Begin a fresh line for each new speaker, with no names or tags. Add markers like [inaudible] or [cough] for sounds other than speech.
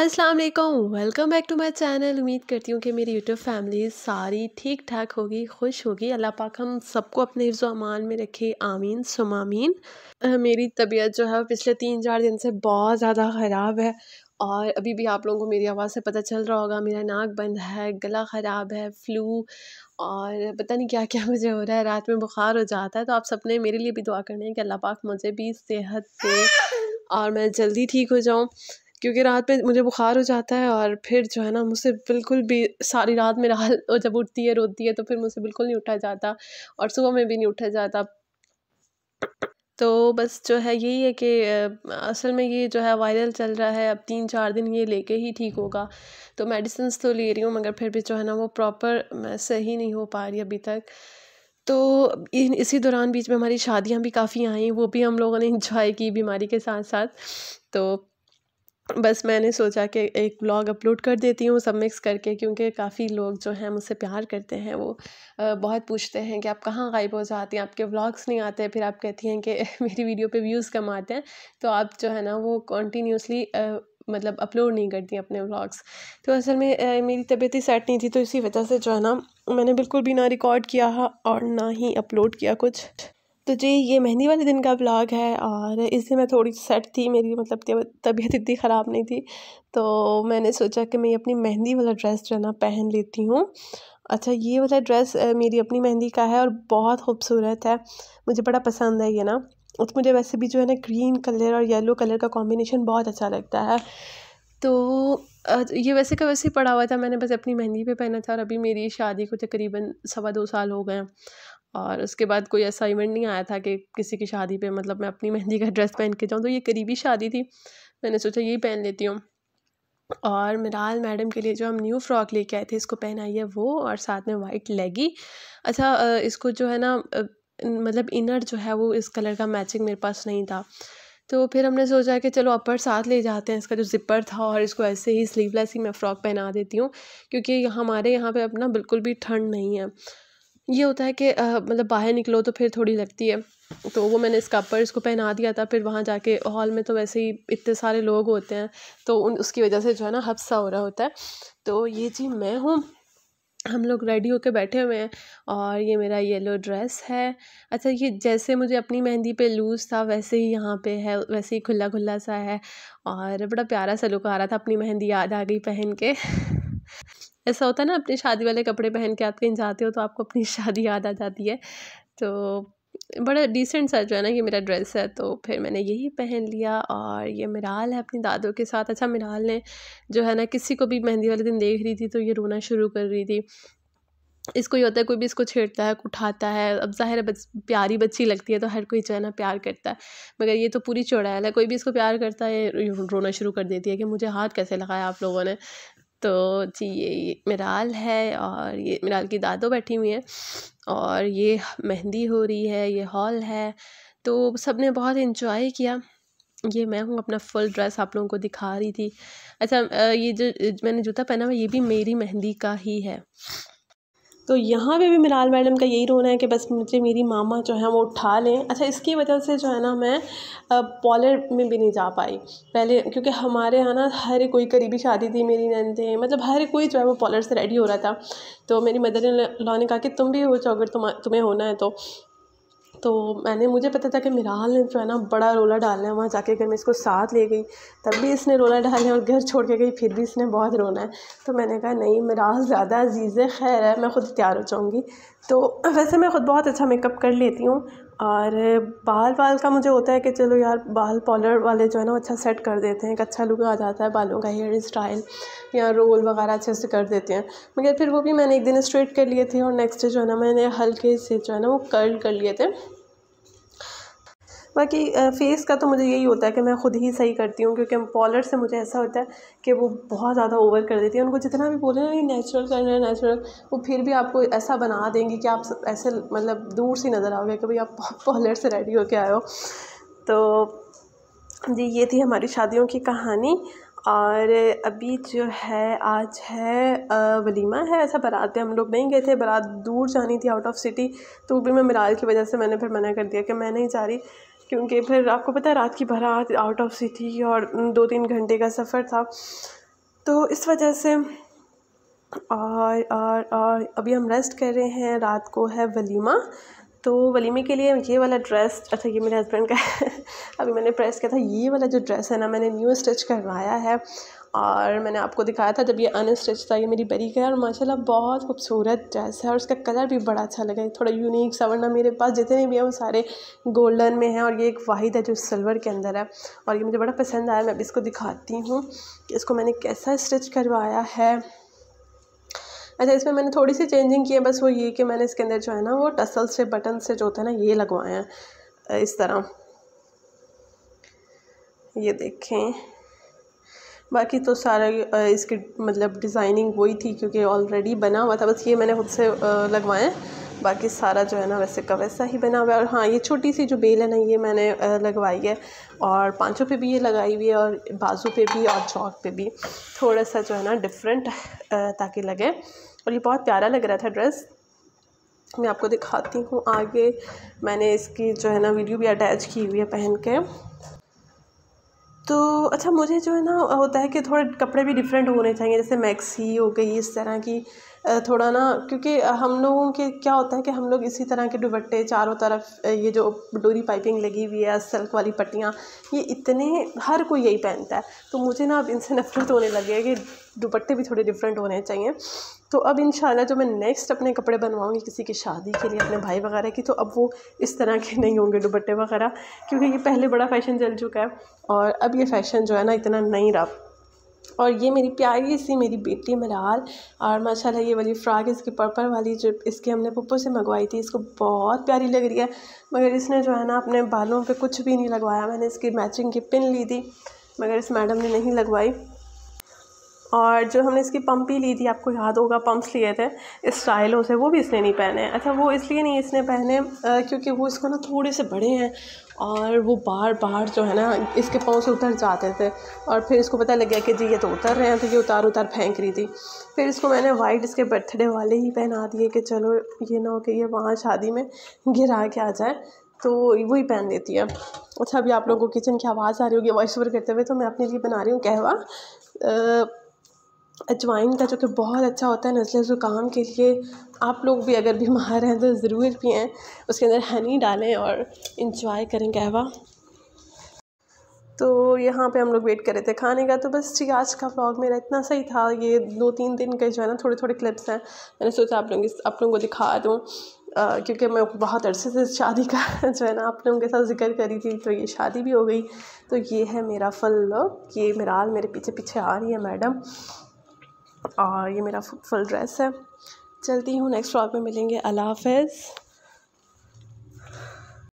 अस्सलाम वालेकुम welcome back to my channel उम्मीद करती हूँ कि मेरी यूट्यूब फैमिली सारी ठीक ठाक होगी खुश होगी अल्लाह पाक हम सबको अपने हिफ्ज़ अमान में रखे आमीन सुमामीन मेरी तबीयत जो है पिछले तीन चार दिन से बहुत ज़्यादा ख़राब है और अभी भी आप लोगों को मेरी आवाज़ से पता चल रहा होगा मेरा नाक बंद है गला ख़राब है फ्लू और पता नहीं क्या क्या मुझे हो रहा है रात में बुखार हो जाता है तो आप सबने मेरे लिए भी दुआ करनी है कि अल्लाह पाक मुझे भी सेहत से और मैं जल्दी ठीक हो जाऊँ क्योंकि रात में मुझे बुखार हो जाता है और फिर जो है ना मुझसे बिल्कुल भी सारी रात में हाल [laughs] जब उठती है रोती है तो फिर मुझसे बिल्कुल नहीं उठा जाता और सुबह में भी नहीं उठा जाता तो बस जो है यही है कि असल में ये जो है वायरल चल रहा है अब तीन चार दिन ये लेके ही ठीक होगा तो मेडिसिन तो ले रही हूँ मगर फिर भी जो है ना वो प्रॉपर मैं सही नहीं हो पा रही अभी तक तो इन इसी दौरान बीच में हमारी शादियाँ भी काफ़ी आई वो भी हम लोगों ने इंजॉय [laughs] की बीमारी के साथ साथ तो बस मैंने सोचा कि एक ब्लॉग अपलोड कर देती हूँ सब मिक्स करके क्योंकि काफ़ी लोग जो हैं मुझसे प्यार करते हैं वो बहुत पूछते हैं कि आप कहाँ गायब हो जाती हैं आपके व्लॉग्स नहीं आते फिर आप कहती हैं कि [laughs] मेरी वीडियो पे व्यूज़ कम आते हैं तो आप जो है ना वो कॉन्टीन्यूसली मतलब अपलोड नहीं करती अपने व्लॉग्स तो असल में मेरी तबीयत ही सेट नहीं थी तो इसी वजह से जो है ना मैंने बिल्कुल भी ना रिकॉर्ड किया और ना ही अपलोड किया कुछ तो जी ये मेहंदी वाले दिन का ब्लॉग है और इससे मैं थोड़ी सेट थी मेरी मतलब तबीयत इतनी ख़राब नहीं थी तो मैंने सोचा कि मैं अपनी मेहंदी वाला ड्रेस जो है ना पहन लेती हूँ अच्छा ये वाला ड्रेस मेरी अपनी मेहंदी का है और बहुत खूबसूरत है मुझे बड़ा पसंद है ये ना उस मुझे वैसे भी जो है ना ग्रीन कलर और येलो कलर का कॉम्बिनेशन बहुत अच्छा लगता है तो ये वैसे का वैसे पड़ा हुआ था मैंने बस अपनी मेहंदी पे पहना था और अभी मेरी शादी को तकरीबन सवा दो साल हो गए और उसके बाद कोई ऐसा इवेंट नहीं आया था कि किसी की शादी पे मतलब मैं अपनी मेहंदी का ड्रेस पहन के जाऊँ तो ये करीबी शादी थी मैंने सोचा यही पहन लेती हूँ और मिराल मैडम के लिए जो हम न्यू फ्रॉक लेके आए थे इसको पहनाई है वो और साथ में वाइट लेगी अच्छा इसको जो है ना मतलब इनर जो है वो इस कलर का मैचिंग मेरे पास नहीं था तो फिर हमने सोचा कि चलो अपर साथ ले जाते हैं इसका जो जिपर था और इसको ऐसे ही स्लीवलेस ही मैं फ़्रॉक पहना देती हूँ क्योंकि हमारे यहाँ पे अपना बिल्कुल भी ठंड नहीं है ये होता है कि मतलब बाहर निकलो तो फिर थोड़ी लगती है तो वो मैंने पर को पहना दिया था फिर वहाँ जाके हॉल में तो वैसे ही इतने सारे लोग होते हैं तो उन उसकी वजह से जो है ना हफ्सा हो रहा होता है तो ये जी मैं हूँ हम लोग रेडी होकर बैठे हुए हैं और ये मेरा येलो ड्रेस है अच्छा ये जैसे मुझे अपनी मेहंदी पे लूज़ था वैसे ही यहाँ पे है वैसे ही खुला खुला सा है और बड़ा प्यारा सा लुक आ रहा था अपनी मेहंदी याद आ गई पहन के ऐसा होता है ना अपने शादी वाले कपड़े पहन के आप कहीं जाते हो तो आपको अपनी [laughs] शादी याद आ जाती है तो बड़ा डिसेंट सा जो है ना ये मेरा ड्रेस है तो फिर मैंने यही पहन लिया और ये मिराल है अपनी दादों के साथ अच्छा मिराल ने जो है ना किसी को भी मेहंदी वाले दिन देख रही थी तो ये रोना शुरू कर रही थी इसको ये होता है कोई भी इसको छेड़ता है उठाता है अब जाहिर है बच, प्यारी बच्ची लगती है तो हर कोई जो है ना प्यार करता है मगर ये तो पूरी चौड़ैल है कोई भी इसको प्यार करता है रोना शुरू कर देती है कि मुझे हाथ कैसे लगाया आप लोगों ने तो जी ये मिराल है और ये मिराल की दादो बैठी हुई हैं और ये मेहंदी हो रही है ये हॉल है तो सब ने बहुत इन्जॉय किया ये मैं हूँ अपना फुल ड्रेस आप लोगों को दिखा रही थी अच्छा ये जो मैंने जूता पहना हुआ ये भी मेरी मेहंदी का ही है तो यहाँ पे भी मिनाल मैडम का यही रोल है कि बस मुझे मेरी मामा जो है वो उठा लें अच्छा इसकी वजह से जो है ना मैं पॉलर में भी नहीं जा पाई पहले क्योंकि हमारे यहाँ ना हर कोई करीबी शादी थी मेरी नैन थे मतलब हर कोई जो है वो पॉलर से रेडी हो रहा था तो मेरी मदर ने लॉ ने कहा कि तुम भी हो जाओ अगर तुम तुम्हें होना है तो तो मैंने मुझे पता था कि मिराल ने जो है ना बड़ा रोला डालना है वहाँ जाके अगर मैं इसको साथ ले गई तब भी इसने रोला डाला और घर छोड़ के गई फिर भी इसने बहुत रोना है तो मैंने कहा नहीं मिराल ज़्यादा अजीज़ खैर है मैं ख़ुद तैयार हो जाऊँगी तो वैसे मैं ख़ुद बहुत अच्छा मेकअप कर लेती हूँ और बाल बाल का मुझे होता है कि चलो यार बाल पॉलर वाले जो है ना अच्छा सेट कर देते हैं एक अच्छा लुक आ जाता है बालों का हेयर स्टाइल या रोल वगैरह अच्छे से कर देते हैं मगर फिर वो भी मैंने एक दिन स्ट्रेट कर लिए थे और नेक्स्ट डे जो है ना मैंने हल्के से जो है ना वो कर्ल कर लिए थे बाकी फेस का तो मुझे यही होता है कि मैं ख़ुद ही सही करती हूँ क्योंकि पॉलर से मुझे ऐसा होता है कि वो बहुत ज़्यादा ओवर कर देती है उनको जितना भी बोले ना नेचुरल करना है नेचुरल वो फिर भी आपको ऐसा बना देंगी कि आप ऐसे मतलब दूर से नज़र आओगे कि भाई आप पॉलर [laughs] से रेडी होके आए हो तो जी ये थी हमारी शादियों की कहानी और अभी जो है आज है वलीमा है ऐसा बारात पे हम लोग नहीं गए थे बारात दूर जानी थी आउट ऑफ सिटी तो भी मैं मिराल की वजह से मैंने फिर मना कर दिया कि मैं नहीं जा रही क्योंकि फिर आपको पता है रात की बारात आउट ऑफ सिटी और दो तीन घंटे का सफ़र था तो इस वजह से और और और अभी हम रेस्ट कर रहे हैं रात को है वलीमा तो वलीमे के लिए ये वाला ड्रेस अच्छा ये मेरे हस्बैंड का है [laughs] अभी मैंने प्रेस किया था ये वाला जो ड्रेस है ना मैंने न्यू स्टिच करवाया है और मैंने आपको दिखाया था जब ये अनस्टिच था ये मेरी बरी का है और माशा बहुत खूबसूरत ड्रेस है और उसका कलर भी बड़ा अच्छा लगा है थोड़ा यूनिक सा वरना मेरे पास जितने भी हैं वो सारे गोल्डन में हैं और ये एक वाहिद है जो सिल्वर के अंदर है और ये मुझे बड़ा पसंद आया मैं अभी इसको दिखाती हूँ कि इसको मैंने कैसा स्टिच करवाया है अच्छा इसमें मैंने थोड़ी सी चेंजिंग की है बस वो ये कि मैंने इसके अंदर जो है ना वो टसल से बटन से जो होता है ना ये लगवाए हैं इस तरह ये देखें बाकी तो सारा इसकी मतलब डिज़ाइनिंग वही थी क्योंकि ऑलरेडी बना हुआ था बस ये मैंने खुद से लगवाए बाकी सारा जो है ना वैसे का वैसा ही बना हुआ है और हाँ ये छोटी सी जो बेल है ना ये मैंने लगवाई है और पाँचों पे भी ये लगाई हुई है और बाजू पे भी और चौक पे भी थोड़ा सा जो है ना डिफरेंट ताकि लगे और ये बहुत प्यारा लग रहा था ड्रेस मैं आपको दिखाती हूँ आगे मैंने इसकी जो है ना वीडियो भी अटैच की हुई है पहन के तो अच्छा मुझे जो है ना होता है कि थोड़े कपड़े भी डिफ़रेंट होने चाहिए जैसे मैक्सी हो गई इस तरह की थोड़ा ना क्योंकि हम लोगों के क्या होता है कि हम लोग इसी तरह के दुबट्टे चारों तरफ ये जो डोरी पाइपिंग लगी हुई है सिल्क वाली पट्टियाँ ये इतने हर कोई यही पहनता है तो मुझे ना अब इनसे [laughs] नफरत होने लगी है कि दुपट्टे भी थोड़े डिफरेंट होने चाहिए तो अब इन जो मैं नेक्स्ट अपने कपड़े बनवाऊँगी किसी की शादी के लिए अपने भाई वगैरह की तो अब वो इस तरह के नहीं होंगे दुपट्टे वगैरह क्योंकि ये पहले बड़ा फैशन चल चुका है और अब ये फैशन जो है ना इतना नहीं रहा और ये मेरी प्यारी सी मेरी बेटी मराल और माशाल्लाह ये वाली फ़्राक इसकी पर्पल वाली जो इसकी हमने पप्पो से मंगवाई थी इसको बहुत प्यारी लग रही है मगर इसने जो है ना अपने बालों पे कुछ भी नहीं लगवाया मैंने इसकी मैचिंग की पिन ली थी मगर इस मैडम ने नहीं लगवाई और जो हमने इसकी पम्पी ली थी आपको याद होगा पम्प्स लिए थे स्टाइलों से वो भी इसने नहीं पहने अच्छा वो इसलिए नहीं इसने पहने आ, क्योंकि वो इसको ना थोड़े से बड़े हैं और वो बार बार जो है ना इसके पाँव से उतर जाते थे और फिर इसको पता लग गया कि जी ये तो उतर रहे हैं तो ये उतार उतार फेंक रही थी फिर इसको मैंने वाइट इसके बर्थडे वाले ही पहना दिए कि चलो ये ना हो कि ये वहाँ शादी में गिरा के आ जाए तो वही पहन देती है अच्छा अभी आप लोगों को किचन की आवाज़ आ रही होगी वॉइस ओवर करते हुए तो मैं अपने लिए बना रही हूँ कहवा अजवाइन का जो कि बहुत अच्छा होता है नज़ले ज़ुकाम के लिए आप लोग भी अगर बीमार हैं तो ज़रूर पिएँ उसके अंदर हनी डालें और इंजॉय करें कहवा तो यहाँ पे हम लोग वेट कर रहे थे खाने का तो बस ठीक आज का व्लॉग मेरा इतना सही था ये दो तीन दिन के जो है ना थोड़े थोड़े क्लिप्स हैं मैंने सोचा आप लोग आप लोगों को दिखा दूँ क्योंकि मैं बहुत अरसे से शादी का [laughs] जो है ना आप लोगों के साथ जिक्र करी थी तो ये शादी भी हो गई तो ये है मेरा फल लुक ये मिराल मेरे पीछे पीछे आ रही है मैडम और ये मेरा फुल ड्रेस है चलती हूँ नेक्स्ट व्लॉग में मिलेंगे अल्लाह हाफ़